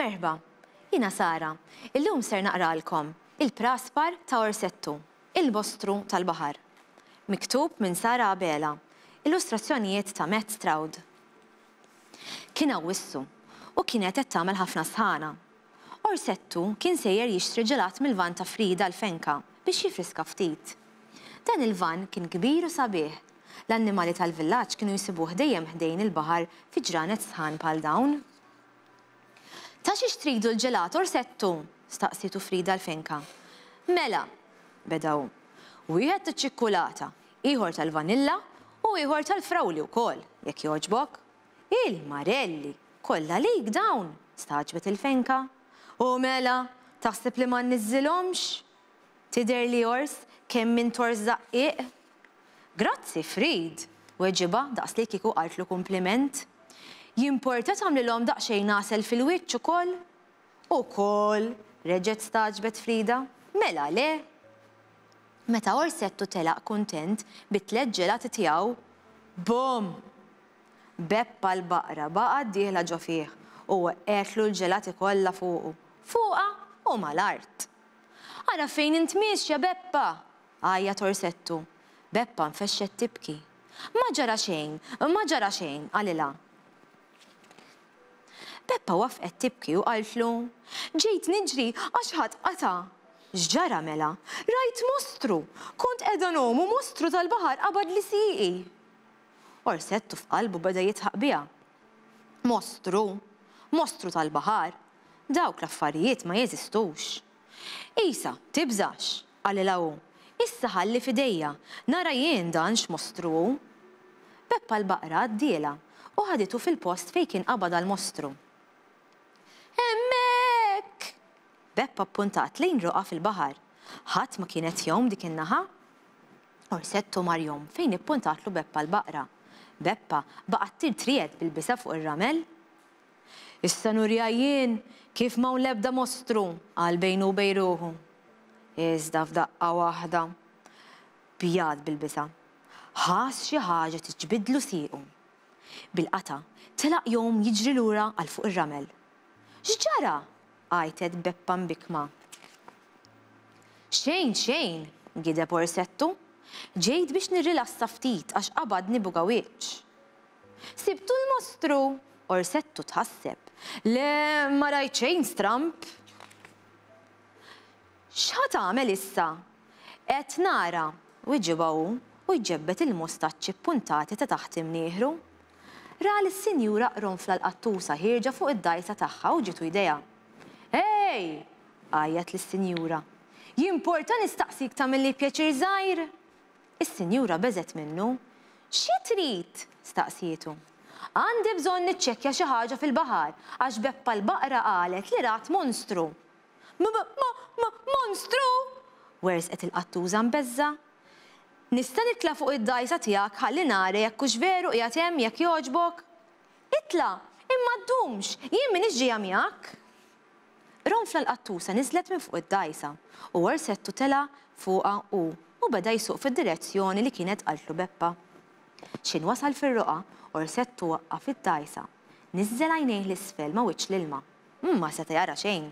Merħba, jina Sara, il-lum ser naqralkom il-praspar ta' orsettu, il-bostru tal-bahar. Miktub minn Sara Abela, illustrazzjonijiet ta' Matt Stroud. Kien wissu u kienet qed tagħmel ħafna sħana. Orsettu kien sejjer jixtri ġelat mill-van ta' Frida l-Fenka biex jifriska ftit. Dan il-van kien kbir u sabiħ. L-annimali tal-villaġġ kienu jisibuħ dejjem ħdejn il-baħar fi ġranet sħan pal dawn. Ta' xiex tridu l-ġelator settu? Staqsitu Frida l-finka. Mela, bedaw. Wieħed t-ċikkulata, iħor tal-vanilla u iħor tal-frawli u kol, jekk joġbok. Il-marelli, kolla lik dawn, staġbet il-fenka. U mela, taħseb li ma nizzilomx? Tider li jors kemm min torżaq iq? Grazzi, Frid, weġiba daqs li kiku għaltlu kompliment jimporta om daqsxejn nasel fil-wiċċ ukoll? kol reġgħet staġbet Frida, mela le. Meta orsettu telaq kuntent bit leġġela ġelati tiegħu, Beppa l-baqra baqa d-dieħla ġo u qetlu l-ġelati kollha fuqu. Fuqa u mal-art. Għara fejn intmiex ja Beppa? Għajja torsettu. Beppa nfexxet tibki. Ma ġara xejn, ma ġara xejn, għalila. Peppa wafqet tibki u għalflu. ġejt nġri, għax ħadd qata. mela, rajt mostru, kont edan omu mostru tal-bahar qabad li siqi. Orsettu f'qalbu bada jitħaq Mostru, mostru tal-bahar, dawk l-affarijiet ma jeżistux. Isa, tibżax, għalli lawu, issa ħalli fidejja, nara jien dan x'mostru. Peppa l-baqra d u ħaditu fil-post fejn kien qabad għal-mostru. Emmek! Beppa puntat lejn ruqa fil-bahar. Ħadd ma kienet jom dik in-naħa? Orsetto marjom fejn ippuntatlu Beppa l-baqra. Beppa baqat tirtriet bil-bisa fuq ir-ramel. Issa jien kif ma lebda mostru għal bejnu bejruħu. Iżda f'daqqa waħda. Bijad bil-bisa. Ħas xi ħaġa tiġbidlu siequ. Bil-qata telaq jom jiġri lura għal fuq ir-ramel. Xġara? għajtet beppan bikma. Xejn, xejn, gide porsettu. Ġejt biex nirrilassa ftit għax qabad nibu gawieċ. Sibtu l-mostru, orsettu tħasseb. Le, maraj rajt xejn stramp. Xħat għamel issa? Et nara, u ġibawu, il puntati ta' taħt imnieħru ra l sinjura ronfla l-qattusa ħirġa fuq id-dajsa tagħha u ġitu ideja. Hej! għajjat l-sinjura. Jimporta nistaqsik ta' mill-li pjaċir zaħir? Is-sinjura bezet minnu. Xie trit? staqsietu. Għandi bżon niċċekja xi ħaġa fil-baħar għax beppa l-baqra qalet li rat monstru. Ma, ma, ma, monstru! Wers qed il-qattuża mbezza Nista' nitla fuq id-dajsa tiegħek ħalli nara jekk hux veru jatem hemm jekk jogħġbok. Itla, imma ddumx, jien min ġija miegħek. Ronfla l-qattusa niżlet minn fuq id-dajsa u warsettu tela fuqa u u beda jsuq fid-direzzjoni li kienet għallu Beppa. ċin wasal fir-ruqa, orsettu waqqa fid-dajsa. Nizzela għajnejh l-isfel ma wiċċ l-ilma. Imma seta jara xejn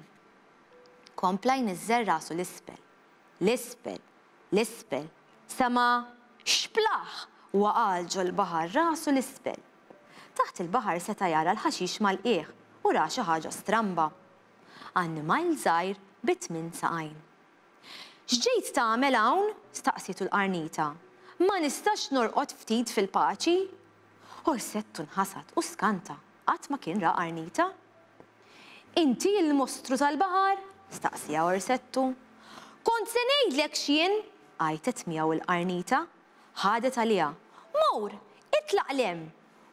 Komplaj nizzel rasu l-ispel. L-ispel, l-ispel, Sema xplaħ għalġu ġol bahar rasu l isbel Taħt il-bahar seta jara l-ħaxix mal iħ u ra xi ħaġa stramba. Annimal żgħir bit min saqajn. X'ġejt tagħmel hawn? staqsitu l-qarnita. Ma nistax norqod ftit fil-paċi? Orsettu nħasat u skanta, qatt ma kien ra qarnita. Inti l-mostru tal-bahar? staqsija settu. Kont se ngħidlek x'jien għajtet miegħu il-qarnita, ħadet għalija. Mur, itlaq lem!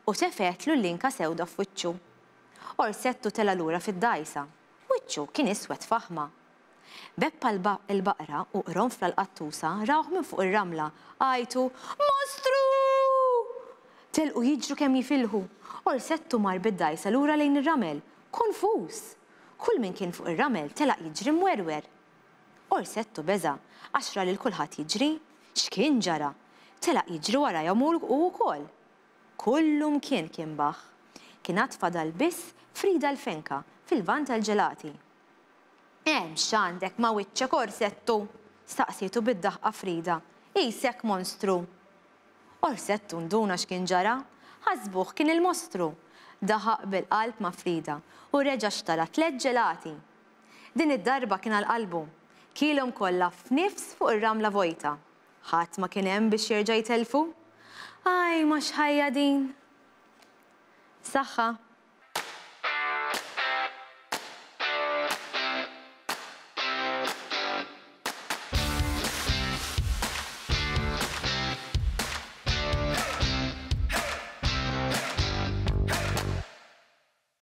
U sefet l-linka sewda f'wiċċu. settu tela lura fid-dajsa. Wiċċu kien iswet faħma. Beppa l-baqra u ronfla l-qattusa rawħ minn fuq ir-ramla għajtu Mostru! Telqu jiġru kemm jifilħu. settu mar bid-dajsa lura lejn ir-ramel, konfus! Kull min kien fuq ir-ramel telaq jiġri mwerwer settu beza, għaxra li l-kulħat jiġri, xkien ġara, telaq jiġri wara jamur u kol. Kullum kien kien baħ. Kien fadal biss Frida l-Fenka fil-van tal-ġelati. Em, xandek ma wicċa korsettu, staqsietu bid-daħqa Frida, jisek monstru. settu nduna xkien ġara, għazbuħ kien il-mostru. Daħaq bil-qalb ma Frida u reġa xtara tlet ġelati. Din id-darba kien għal-qalbu kilom kollha f'nifs fuq ir-ramla vojta. Ħadd ma kien hemm biex jerġa' jitelfu? Aj, ma xħajja din. Saħħa,